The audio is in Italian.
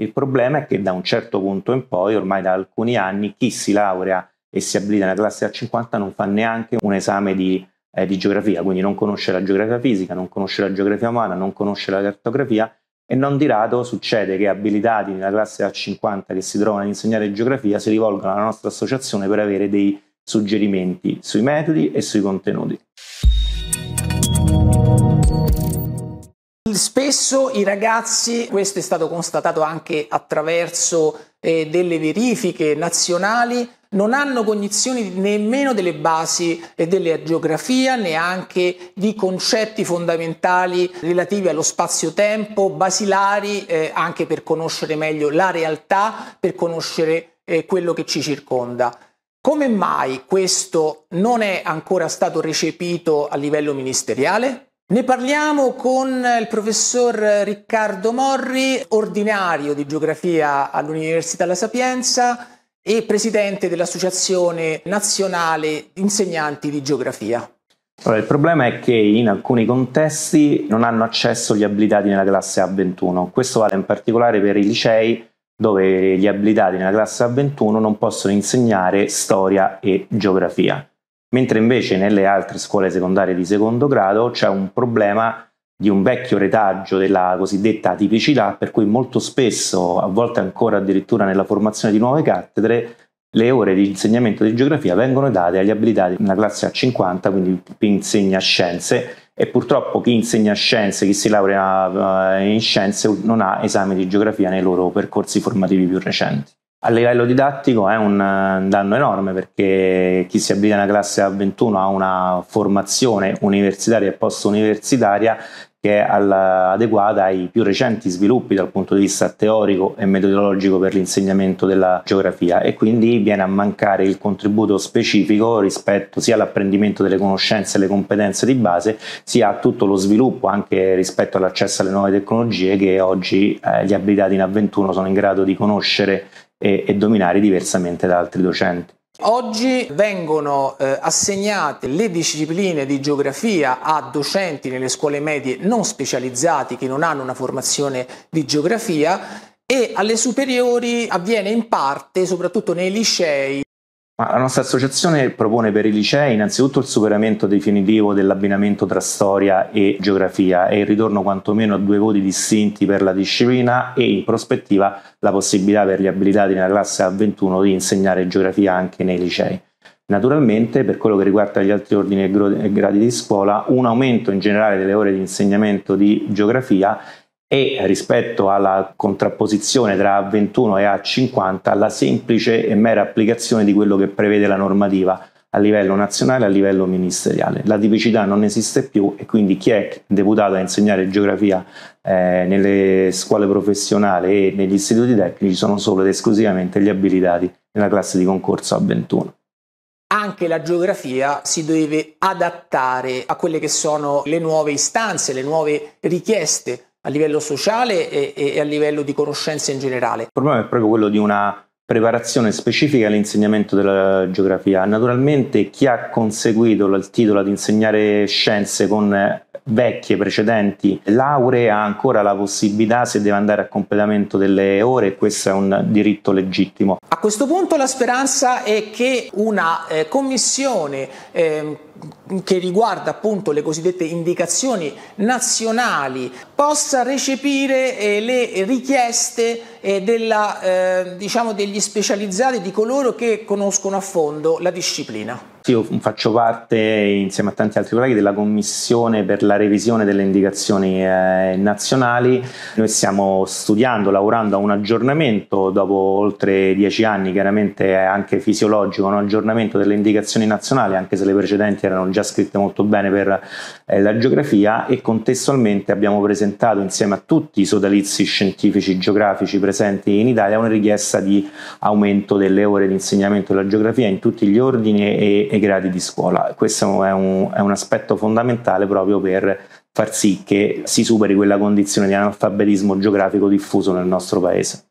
Il problema è che da un certo punto in poi, ormai da alcuni anni, chi si laurea e si abilita nella classe A50 non fa neanche un esame di, eh, di geografia, quindi non conosce la geografia fisica, non conosce la geografia umana, non conosce la cartografia e non di rado succede che abilitati nella classe A50 che si trovano ad insegnare geografia si rivolgono alla nostra associazione per avere dei suggerimenti sui metodi e sui contenuti. Spesso i ragazzi, questo è stato constatato anche attraverso eh, delle verifiche nazionali, non hanno cognizioni nemmeno delle basi e eh, della geografia, neanche di concetti fondamentali relativi allo spazio-tempo, basilari eh, anche per conoscere meglio la realtà, per conoscere eh, quello che ci circonda. Come mai questo non è ancora stato recepito a livello ministeriale? Ne parliamo con il professor Riccardo Morri, ordinario di geografia all'Università La Sapienza e presidente dell'Associazione Nazionale Insegnanti di Geografia. Allora, il problema è che in alcuni contesti non hanno accesso gli abilitati nella classe A21. Questo vale in particolare per i licei dove gli abilitati nella classe A21 non possono insegnare storia e geografia mentre invece nelle altre scuole secondarie di secondo grado c'è un problema di un vecchio retaggio della cosiddetta tipicità, per cui molto spesso, a volte ancora addirittura nella formazione di nuove cattedre, le ore di insegnamento di geografia vengono date agli abilitati nella classe A50, quindi chi insegna scienze, e purtroppo chi insegna scienze, chi si laurea eh, in scienze, non ha esami di geografia nei loro percorsi formativi più recenti a livello didattico è eh, un danno enorme perché chi si abilita nella classe A21 ha una formazione universitaria e post-universitaria che è alla, adeguata ai più recenti sviluppi dal punto di vista teorico e metodologico per l'insegnamento della geografia e quindi viene a mancare il contributo specifico rispetto sia all'apprendimento delle conoscenze e le competenze di base sia a tutto lo sviluppo anche rispetto all'accesso alle nuove tecnologie che oggi eh, gli abilitati in A21 sono in grado di conoscere e, e dominare diversamente da altri docenti. Oggi vengono eh, assegnate le discipline di geografia a docenti nelle scuole medie non specializzati che non hanno una formazione di geografia e alle superiori avviene in parte, soprattutto nei licei, ma la nostra associazione propone per i licei innanzitutto il superamento definitivo dell'abbinamento tra storia e geografia e il ritorno quantomeno a due voti distinti per la disciplina e in prospettiva la possibilità per gli abilitati nella classe A21 di insegnare geografia anche nei licei. Naturalmente, per quello che riguarda gli altri ordini e gradi di scuola, un aumento in generale delle ore di insegnamento di geografia e rispetto alla contrapposizione tra A21 e A50 la semplice e mera applicazione di quello che prevede la normativa a livello nazionale e a livello ministeriale. La tipicità non esiste più e quindi chi è deputato a insegnare geografia eh, nelle scuole professionali e negli istituti tecnici sono solo ed esclusivamente gli abilitati nella classe di concorso A21 anche la geografia si deve adattare a quelle che sono le nuove istanze, le nuove richieste a livello sociale e, e a livello di conoscenze in generale. Il problema è proprio quello di una preparazione specifica all'insegnamento della geografia. Naturalmente chi ha conseguito il titolo di insegnare scienze con vecchie precedenti lauree ha ancora la possibilità se deve andare a completamento delle ore e questo è un diritto legittimo. A questo punto la speranza è che una eh, commissione eh, che riguarda appunto le cosiddette indicazioni nazionali possa recepire eh, le richieste eh, della, eh, diciamo degli specializzati, di coloro che conoscono a fondo la disciplina io faccio parte insieme a tanti altri colleghi della commissione per la revisione delle indicazioni eh, nazionali. Noi stiamo studiando, lavorando a un aggiornamento dopo oltre dieci anni, chiaramente è anche fisiologico, un aggiornamento delle indicazioni nazionali, anche se le precedenti erano già scritte molto bene per eh, la geografia e contestualmente abbiamo presentato insieme a tutti i sodalizi scientifici geografici presenti in Italia una richiesta di aumento delle ore di insegnamento della geografia in tutti gli ordini e, e i gradi di scuola. Questo è un, è un aspetto fondamentale proprio per far sì che si superi quella condizione di analfabetismo geografico diffuso nel nostro paese.